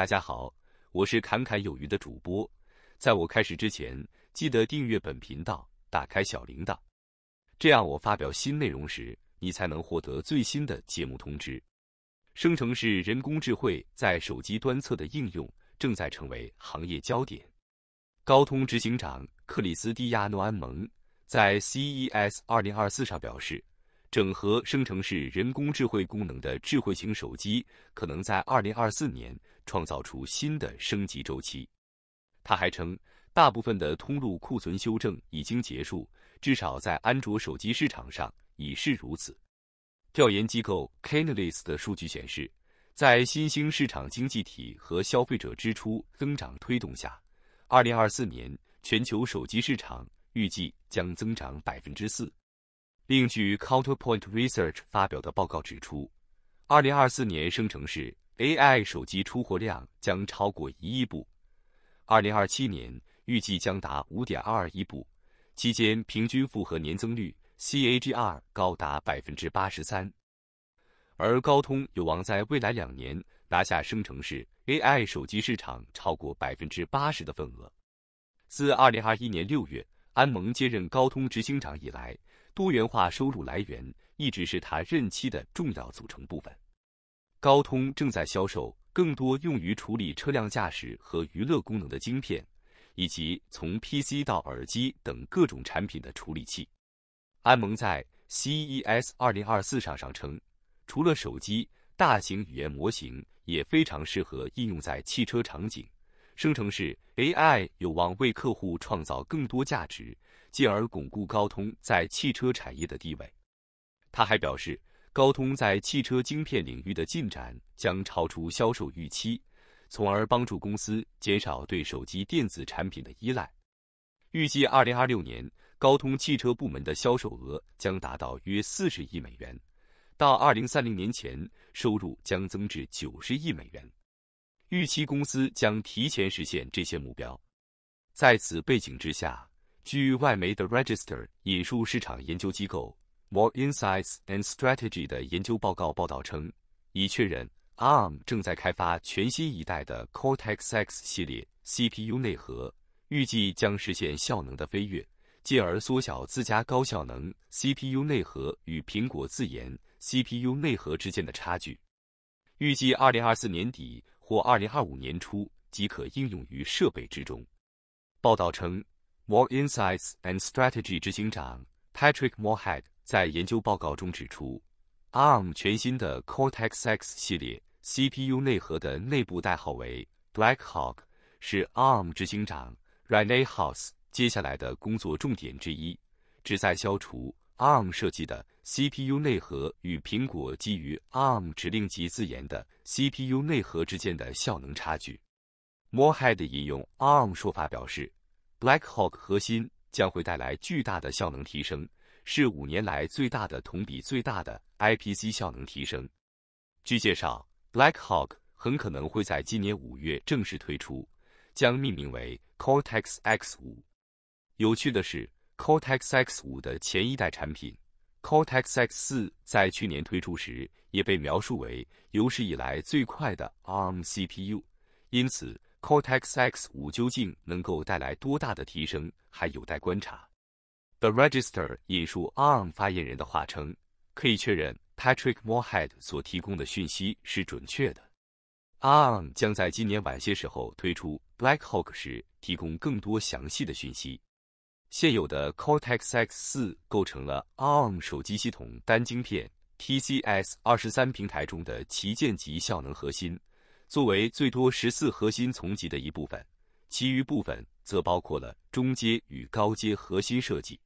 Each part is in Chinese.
大家好，我是侃侃有余的主播。在我开始之前，记得订阅本频道，打开小铃铛，这样我发表新内容时，你才能获得最新的节目通知。生成式人工智慧在手机端侧的应用正在成为行业焦点。高通执行长克里斯蒂亚诺·安蒙在 CES 2024上表示。整合生成式人工智慧功能的智慧型手机可能在2024年创造出新的升级周期。他还称，大部分的通路库存修正已经结束，至少在安卓手机市场上已是如此。调研机构 Canalys 的数据显示，在新兴市场经济体和消费者支出增长推动下，2024年全球手机市场预计将增长4%。并据 Counterpoint Research 发表的报告指出，二零二四年生成式 AI 手机出货量将超过一亿部，二零二七年预计将达五点二二亿部，期间平均复合年增率 CAGR 高达百分之八十三。而高通有望在未来两年拿下生成式 AI 手机市场超过百分之八十的份额。自二零二一年六月安蒙接任高通执行长以来，多元化收入来源一直是他任期的重要组成部分。高通正在销售更多用于处理车辆驾驶和娱乐功能的晶片，以及从 PC 到耳机等各种产品的处理器。安盟在 CES 2024上称，除了手机，大型语言模型也非常适合应用在汽车场景。生成式 AI 有望为客户创造更多价值，进而巩固高通在汽车产业的地位。他还表示，高通在汽车晶片领域的进展将超出销售预期，从而帮助公司减少对手机电子产品的依赖。预计二零二六年，高通汽车部门的销售额将达到约四十亿美元，到二零三零年前，收入将增至九十亿美元。预期公司将提前实现这些目标。在此背景之下，据外媒 The Register 引述市场研究机构 More Insights and Strategy 的研究报告报道称，已确认 ARM 正在开发全新一代的 Cortex-X 系列 CPU 内核，预计将实现效能的飞跃，进而缩小自家高效能 CPU 内核与苹果自研 CPU 内核之间的差距。预计二零二四年底。或二零二五年初即可应用于设备之中。报道称，More Insights and Strategy 执行长 Patrick m o r h e a d 在研究报告中指出，ARM 全新的 Cortex-X 系列 CPU 内核的内部代号为 Blackhawk，是 ARM 执行长 r e n e Hous e 接下来的工作重点之一，旨在消除。ARM 设计的 CPU 内核与苹果基于 ARM 指令集自研的 CPU 内核之间的效能差距。m o r e h e a d 引用 ARM 说法表示，Blackhawk 核心将会带来巨大的效能提升，是五年来最大的同比最大的 IPC 效能提升。据介绍，Blackhawk 很可能会在今年五月正式推出，将命名为 Cortex X5。有趣的是。Cortex X5 的前一代产品 Cortex X4 在去年推出时也被描述为有史以来最快的 ARM CPU，因此 Cortex X5 究竟能够带来多大的提升，还有待观察。The Register 引述 ARM 发言人的话称，可以确认 Patrick Moorhead 所提供的讯息是准确的。ARM 将在今年晚些时候推出 Blackhawk 时提供更多详细的讯息。现有的 Cortex X4 构成了 ARM 手机系统单晶片 TCS23 平台中的旗舰级效能核心，作为最多十四核心层级的一部分，其余部分则包括了中阶与高阶核心设计。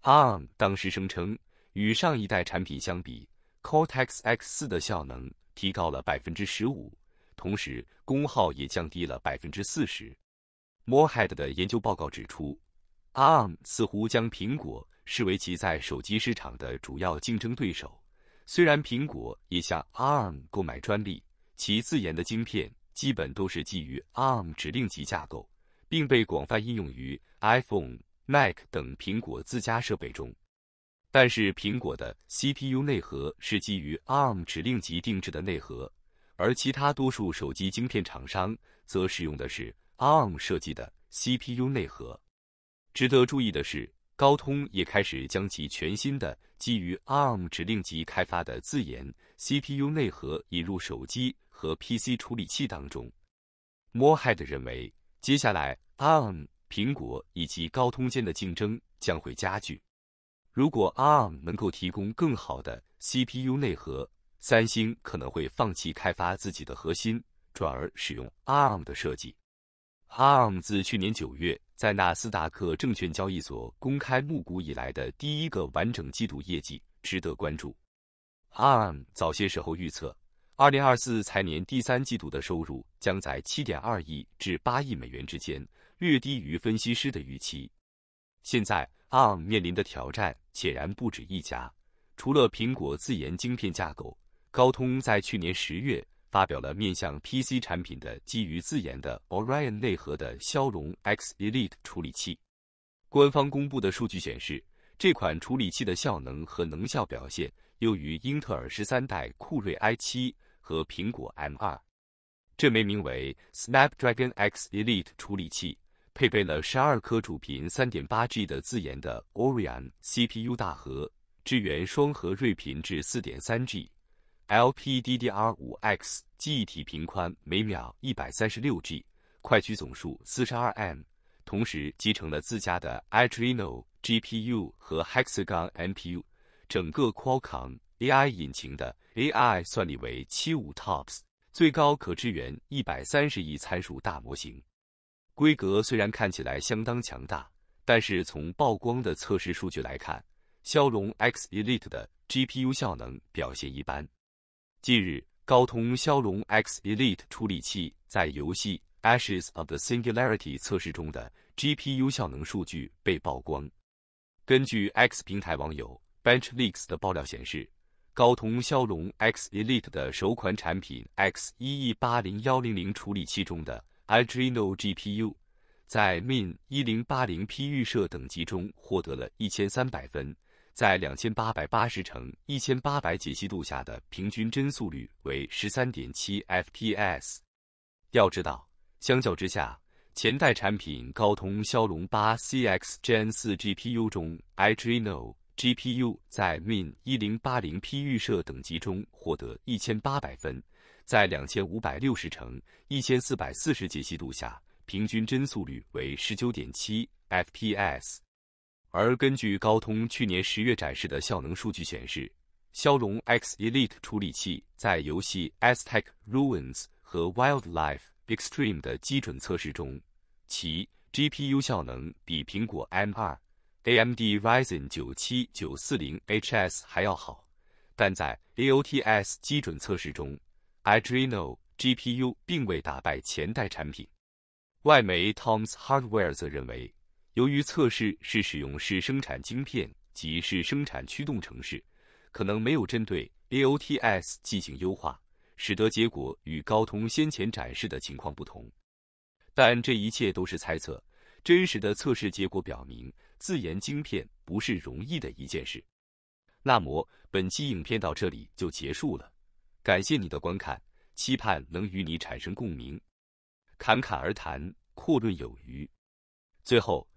ARM 当时声称，与上一代产品相比，Cortex X4 的效能提高了百分之十五，同时功耗也降低了百分之四十。Moorehead 的研究报告指出。ARM 似乎将苹果视为其在手机市场的主要竞争对手。虽然苹果也向 ARM 购买专利，其自研的晶片基本都是基于 ARM 指令集架构，并被广泛应用于 iPhone、Mac 等苹果自家设备中，但是苹果的 CPU 内核是基于 ARM 指令集定制的内核，而其他多数手机晶片厂商则使用的是 ARM 设计的 CPU 内核。值得注意的是，高通也开始将其全新的基于 ARM 指令集开发的自研 CPU 内核引入手机和 PC 处理器当中。Moheb 认为，接下来 ARM、苹果以及高通间的竞争将会加剧。如果 ARM 能够提供更好的 CPU 内核，三星可能会放弃开发自己的核心，转而使用 ARM 的设计。ARM 自去年九月在纳斯达克证券交易所公开募股以来的第一个完整季度业绩值得关注。ARM 早些时候预测，二零二四财年第三季度的收入将在七点二亿至八亿美元之间，略低于分析师的预期。现在，ARM 面临的挑战显然不止一家。除了苹果自研晶片架构，高通在去年十月。发表了面向 PC 产品的基于自研的 Orion 内核的骁龙 X Elite 处理器。官方公布的数据显示，这款处理器的效能和能效表现优于英特尔十三代酷睿 i 七和苹果 M 二。这枚名为 Snapdragon X Elite 处理器，配备了十二颗主频三点八 G 的自研的 Orion CPU 大核，支援双核睿频至四点三 G。LPDDR5X 记忆体频宽每秒一百三十六 G，快取总数四十二 M，同时集成了自家的 Adreno GPU 和 Hexagon MPU，整个 Qualcomm AI 引擎的 AI 算力为七五 TOPS，最高可支援一百三十亿参数大模型。规格虽然看起来相当强大，但是从曝光的测试数据来看，骁龙 X Elite 的 GPU 效能表现一般。近日，高通骁龙 X Elite 处理器在游戏《Ashes of the Singularity》测试中的 GPU 效能数据被曝光。根据 X 平台网友 BenchLeaks 的爆料显示，高通骁龙 X Elite 的首款产品 X 一 E 八零幺零零处理器中的 Adreno GPU，在 Min 一零八零 P 预设等级中获得了一千三百分。在两千八百八十乘一千八百解析度下的平均帧速率为十三点七 FPS。要知道，相较之下，前代产品高通骁龙八 cx Gen 四 GPU 中 i d r e n o GPU 在 min 一零八零 P 预设等级中获得一千八百分，在两千五百六十乘一千四百四十解析度下平均帧速率为十九点七 FPS。而根据高通去年十月展示的效能数据显示，骁龙 X Elite 处理器在游戏《a s t e c Ruins》和《Wildlife Extreme》的基准测试中，其 GPU 效能比苹果 M2、AMD Ryzen 97940HS 还要好，但在 AOTs 基准测试中，Adreno GPU 并未打败前代产品。外媒 Tom's Hardware 则认为。由于测试是使用试生产晶片及试生产驱动程式，可能没有针对 AOTs 进行优化，使得结果与高通先前展示的情况不同。但这一切都是猜测，真实的测试结果表明，自研晶片不是容易的一件事。那么本期影片到这里就结束了，感谢你的观看，期盼能与你产生共鸣，侃侃而谈，阔论有余。最后。